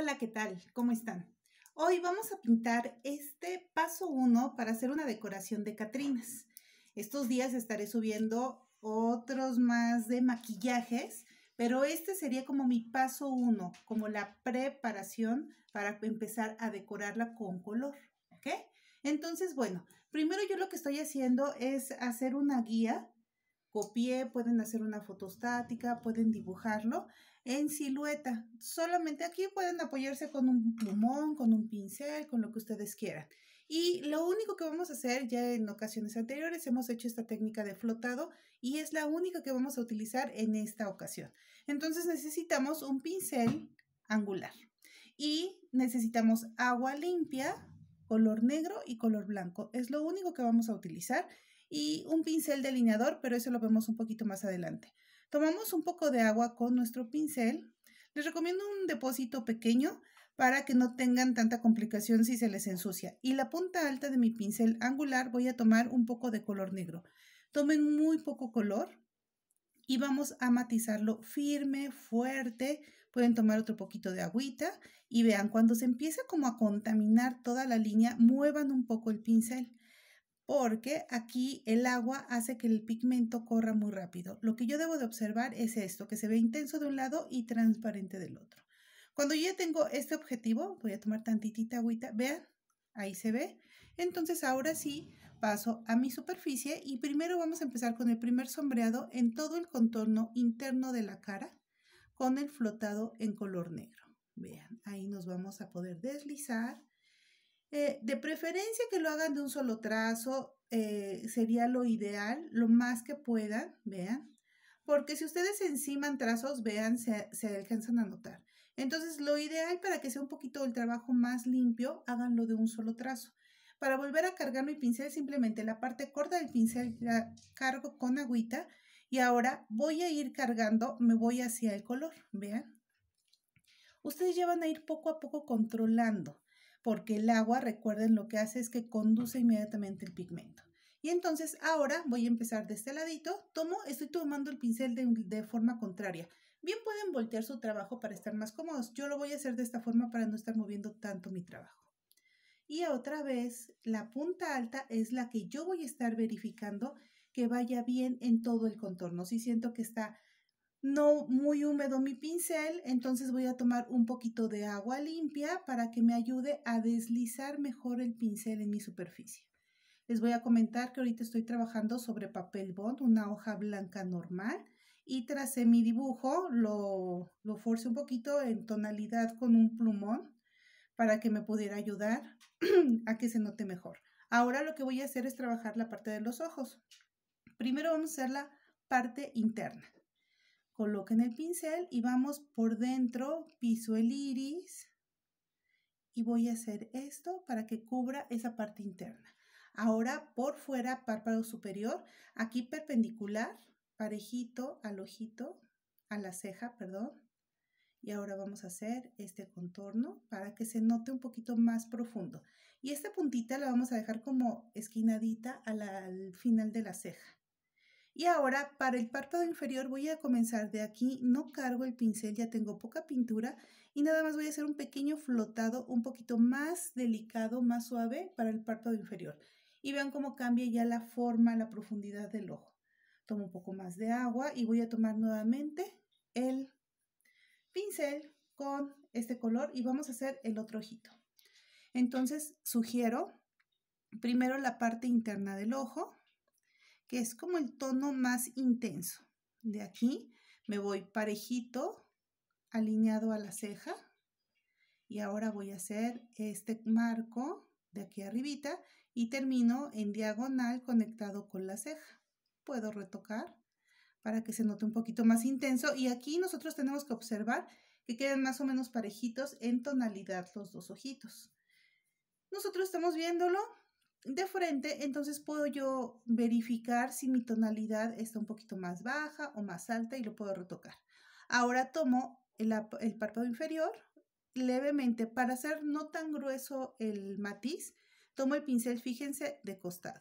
Hola, ¿qué tal? ¿Cómo están? Hoy vamos a pintar este paso 1 para hacer una decoración de Catrinas. Estos días estaré subiendo otros más de maquillajes, pero este sería como mi paso 1, como la preparación para empezar a decorarla con color, ¿ok? Entonces, bueno, primero yo lo que estoy haciendo es hacer una guía pie pueden hacer una fotostática, pueden dibujarlo en silueta. Solamente aquí pueden apoyarse con un plumón, con un pincel, con lo que ustedes quieran. Y lo único que vamos a hacer, ya en ocasiones anteriores hemos hecho esta técnica de flotado y es la única que vamos a utilizar en esta ocasión. Entonces necesitamos un pincel angular y necesitamos agua limpia, color negro y color blanco. Es lo único que vamos a utilizar y un pincel delineador, pero eso lo vemos un poquito más adelante. Tomamos un poco de agua con nuestro pincel. Les recomiendo un depósito pequeño para que no tengan tanta complicación si se les ensucia. Y la punta alta de mi pincel angular voy a tomar un poco de color negro. Tomen muy poco color y vamos a matizarlo firme, fuerte. Pueden tomar otro poquito de agüita y vean, cuando se empieza como a contaminar toda la línea, muevan un poco el pincel porque aquí el agua hace que el pigmento corra muy rápido. Lo que yo debo de observar es esto, que se ve intenso de un lado y transparente del otro. Cuando yo ya tengo este objetivo, voy a tomar tantitita agüita, vean, ahí se ve. Entonces ahora sí paso a mi superficie y primero vamos a empezar con el primer sombreado en todo el contorno interno de la cara con el flotado en color negro. Vean, ahí nos vamos a poder deslizar eh, de preferencia que lo hagan de un solo trazo, eh, sería lo ideal, lo más que puedan, vean, porque si ustedes enciman trazos, vean, se, se alcanzan a notar. Entonces, lo ideal para que sea un poquito el trabajo más limpio, háganlo de un solo trazo. Para volver a cargar mi pincel, simplemente la parte corta del pincel la cargo con agüita y ahora voy a ir cargando, me voy hacia el color, vean. Ustedes ya van a ir poco a poco controlando porque el agua, recuerden, lo que hace es que conduce inmediatamente el pigmento. Y entonces ahora voy a empezar de este ladito, tomo, estoy tomando el pincel de, de forma contraria. Bien pueden voltear su trabajo para estar más cómodos. Yo lo voy a hacer de esta forma para no estar moviendo tanto mi trabajo. Y otra vez, la punta alta es la que yo voy a estar verificando que vaya bien en todo el contorno. Si siento que está no muy húmedo mi pincel, entonces voy a tomar un poquito de agua limpia para que me ayude a deslizar mejor el pincel en mi superficie. Les voy a comentar que ahorita estoy trabajando sobre papel bond, una hoja blanca normal, y tracé mi dibujo, lo, lo force un poquito en tonalidad con un plumón para que me pudiera ayudar a que se note mejor. Ahora lo que voy a hacer es trabajar la parte de los ojos. Primero vamos a hacer la parte interna coloquen el pincel y vamos por dentro, piso el iris y voy a hacer esto para que cubra esa parte interna. Ahora por fuera, párpado superior, aquí perpendicular, parejito al ojito, a la ceja, perdón. Y ahora vamos a hacer este contorno para que se note un poquito más profundo. Y esta puntita la vamos a dejar como esquinadita al final de la ceja. Y ahora para el párpado inferior voy a comenzar de aquí, no cargo el pincel, ya tengo poca pintura y nada más voy a hacer un pequeño flotado un poquito más delicado, más suave para el párpado inferior. Y vean cómo cambia ya la forma, la profundidad del ojo. Tomo un poco más de agua y voy a tomar nuevamente el pincel con este color y vamos a hacer el otro ojito. Entonces sugiero primero la parte interna del ojo que es como el tono más intenso. De aquí me voy parejito, alineado a la ceja. Y ahora voy a hacer este marco de aquí arribita y termino en diagonal conectado con la ceja. Puedo retocar para que se note un poquito más intenso. Y aquí nosotros tenemos que observar que queden más o menos parejitos en tonalidad los dos ojitos. Nosotros estamos viéndolo, de frente, entonces puedo yo verificar si mi tonalidad está un poquito más baja o más alta y lo puedo retocar. Ahora tomo el, párpado inferior levemente para hacer no tan grueso el matiz. Tomo el pincel, fíjense, de costado.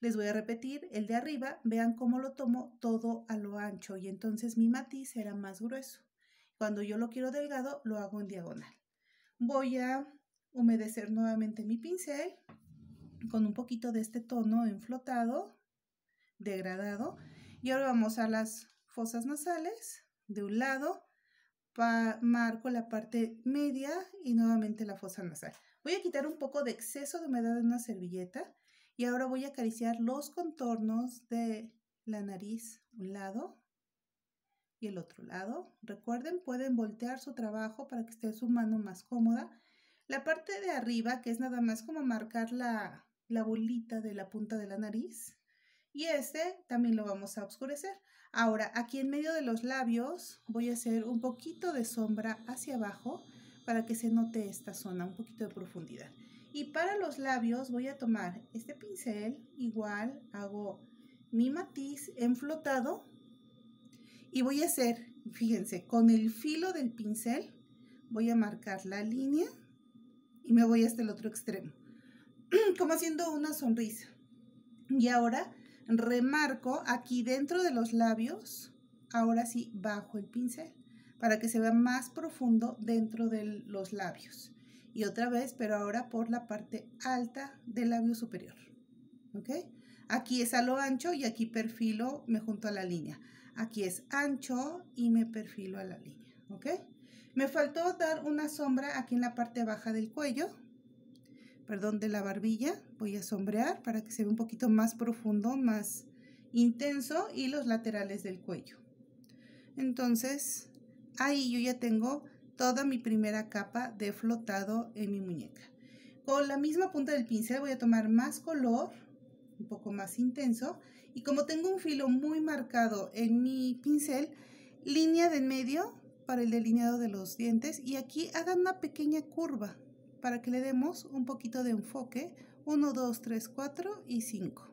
Les voy a repetir el de arriba, vean cómo lo tomo todo a lo ancho y entonces mi matiz será más grueso. Cuando yo lo quiero delgado, lo hago en diagonal. Voy a humedecer nuevamente mi pincel con un poquito de este tono enflotado, degradado. Y ahora vamos a las fosas nasales. De un lado marco la parte media y nuevamente la fosa nasal. Voy a quitar un poco de exceso de humedad en una servilleta y ahora voy a acariciar los contornos de la nariz, un lado y el otro lado. Recuerden, pueden voltear su trabajo para que esté su mano más cómoda la parte de arriba, que es nada más como marcar la, bolita de la punta de la nariz. Y este también lo vamos a oscurecer. Ahora, aquí en medio de los labios voy a hacer un poquito de sombra hacia abajo para que se note esta zona, un poquito de profundidad. Y para los labios voy a tomar este pincel, igual hago mi matiz en flotado y voy a hacer, fíjense, con el filo del pincel voy a marcar la línea y me voy hasta el otro extremo, como haciendo una sonrisa. Y ahora remarco aquí dentro de los labios, ahora sí bajo el pincel, para que se vea más profundo dentro de los labios. Y otra vez, pero ahora por la parte alta del labio superior. ¿Ok? Aquí es a lo ancho y aquí perfilo, me junto a la línea. Aquí es ancho y me perfilo a la línea. ¿Ok? Me faltó dar una sombra aquí en la parte baja del cuello, perdón, de la barbilla. Voy a sombrear para que se vea un poquito más profundo, más intenso y los laterales del cuello. Entonces, ahí yo ya tengo toda mi primera capa de flotado en mi muñeca. Con la misma punta del pincel voy a tomar más color, un poco más intenso, y como tengo un filo muy marcado en mi pincel, línea de en medio para el delineado de los dientes y aquí hagan una pequeña curva para que le demos un poquito de enfoque 1, 2, 3, 4 y 5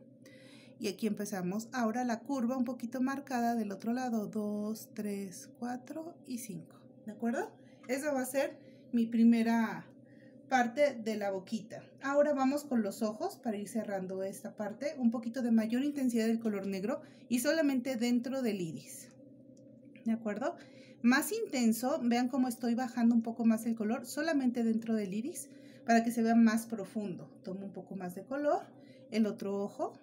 y aquí empezamos ahora la curva un poquito marcada del otro lado 2, 3, 4 y 5 ¿de acuerdo? esa va a ser mi primera parte de la boquita ahora vamos con los ojos para ir cerrando esta parte un poquito de mayor intensidad del color negro y solamente dentro del iris ¿de acuerdo? Más intenso, vean cómo estoy bajando un poco más el color, solamente dentro del iris, para que se vea más profundo. Tomo un poco más de color, el otro ojo.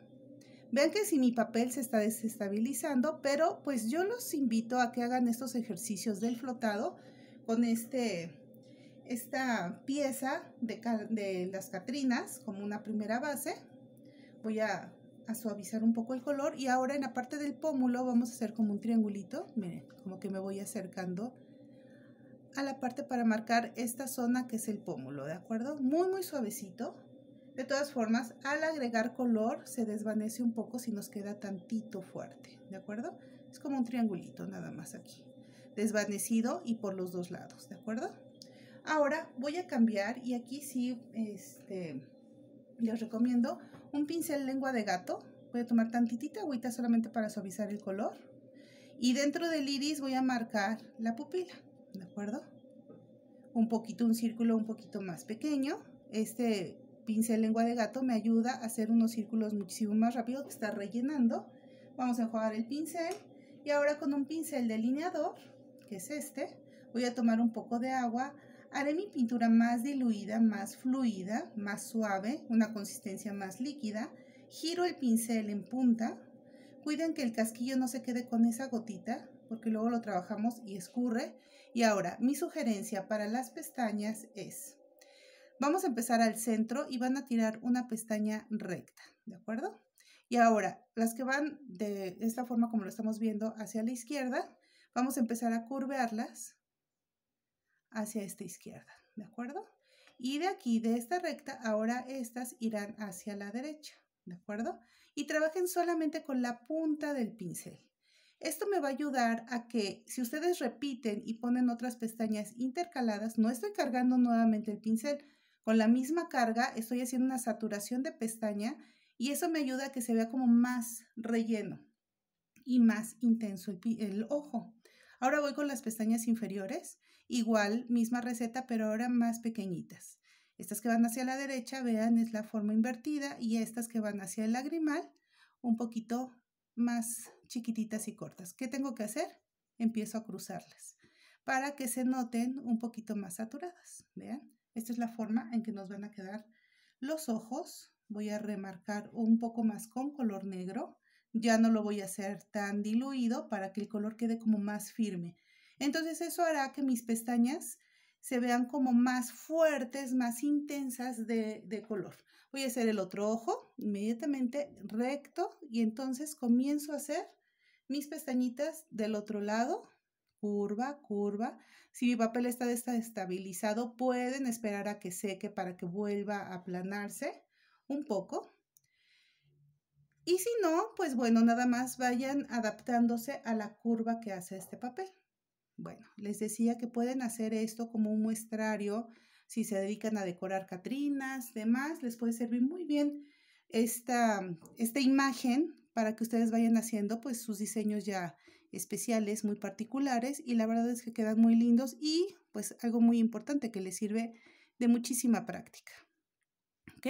Vean que si mi papel se está desestabilizando, pero pues yo los invito a que hagan estos ejercicios del flotado con este, esta pieza de, de las Catrinas como una primera base. Voy a a suavizar un poco el color y ahora en la parte del pómulo vamos a hacer como un triangulito, miren, como que me voy acercando a la parte para marcar esta zona que es el pómulo, ¿de acuerdo? Muy, muy suavecito. De todas formas, al agregar color se desvanece un poco si nos queda tantito fuerte, ¿de acuerdo? Es como un triangulito nada más aquí, desvanecido y por los dos lados, ¿de acuerdo? Ahora voy a cambiar y aquí sí este, les recomiendo un pincel lengua de gato. Voy a tomar tantitita agüita solamente para suavizar el color. Y dentro del iris voy a marcar la pupila, ¿de acuerdo? Un poquito, un círculo un poquito más pequeño. Este pincel lengua de gato me ayuda a hacer unos círculos muchísimo más rápido que está rellenando. Vamos a enjuagar el pincel. Y ahora con un pincel delineador, que es este, voy a tomar un poco de agua Haré mi pintura más diluida, más fluida, más suave, una consistencia más líquida. Giro el pincel en punta. Cuiden que el casquillo no se quede con esa gotita porque luego lo trabajamos y escurre. Y ahora, mi sugerencia para las pestañas es, vamos a empezar al centro y van a tirar una pestaña recta, ¿de acuerdo? Y ahora, las que van de esta forma como lo estamos viendo hacia la izquierda, vamos a empezar a curvearlas hacia esta izquierda, ¿de acuerdo? Y de aquí, de esta recta, ahora estas irán hacia la derecha, ¿de acuerdo? Y trabajen solamente con la punta del pincel. Esto me va a ayudar a que si ustedes repiten y ponen otras pestañas intercaladas, no estoy cargando nuevamente el pincel. Con la misma carga estoy haciendo una saturación de pestaña y eso me ayuda a que se vea como más relleno y más intenso el, ojo. Ahora voy con las pestañas inferiores Igual, misma receta, pero ahora más pequeñitas. Estas que van hacia la derecha, vean, es la forma invertida y estas que van hacia el lagrimal, un poquito más chiquititas y cortas. ¿Qué tengo que hacer? Empiezo a cruzarlas para que se noten un poquito más saturadas. Vean, esta es la forma en que nos van a quedar los ojos. Voy a remarcar un poco más con color negro. Ya no lo voy a hacer tan diluido para que el color quede como más firme. Entonces eso hará que mis pestañas se vean como más fuertes, más intensas de, color. Voy a hacer el otro ojo inmediatamente recto y entonces comienzo a hacer mis pestañitas del otro lado, curva, curva. Si mi papel está desestabilizado, pueden esperar a que seque para que vuelva a aplanarse un poco. Y si no, pues bueno, nada más vayan adaptándose a la curva que hace este papel. Bueno, les decía que pueden hacer esto como un muestrario si se dedican a decorar Catrinas, demás, les puede servir muy bien esta, esta imagen para que ustedes vayan haciendo pues sus diseños ya especiales, muy particulares y la verdad es que quedan muy lindos y pues algo muy importante que les sirve de muchísima práctica. ¿Ok?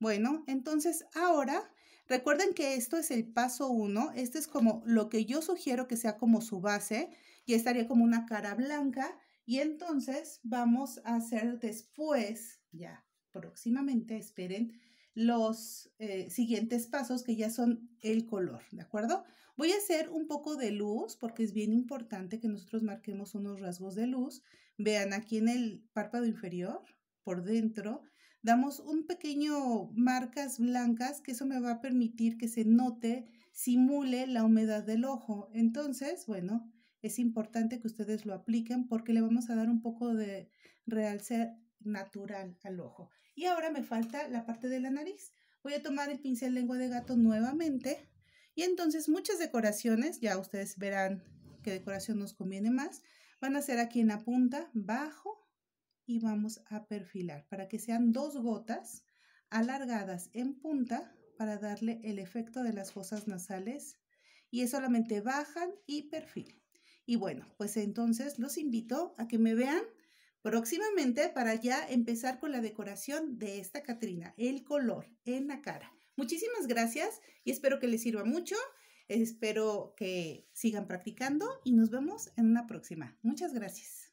Bueno, entonces ahora recuerden que esto es el paso uno este es como lo que yo sugiero que sea como su base y estaría como una cara blanca y entonces vamos a hacer después, ya próximamente, esperen, los eh, siguientes pasos que ya son el color, ¿de acuerdo? Voy a hacer un poco de luz porque es bien importante que nosotros marquemos unos rasgos de luz. Vean aquí en el párpado inferior, por dentro, damos un pequeño marcas blancas que eso me va a permitir que se note, simule la humedad del ojo. Entonces, bueno, es importante que ustedes lo apliquen porque le vamos a dar un poco de realce natural al ojo. Y ahora me falta la parte de la nariz. Voy a tomar el pincel lengua de gato nuevamente y entonces muchas decoraciones, ya ustedes verán qué decoración nos conviene más, van a ser aquí en la punta, bajo y vamos a perfilar para que sean dos gotas alargadas en punta para darle el efecto de las fosas nasales y es solamente bajan y perfilen. Y bueno, pues entonces los invito a que me vean próximamente para ya empezar con la decoración de esta Catrina, el color en la cara. Muchísimas gracias y espero que les sirva mucho. Espero que sigan practicando y nos vemos en una próxima. Muchas gracias.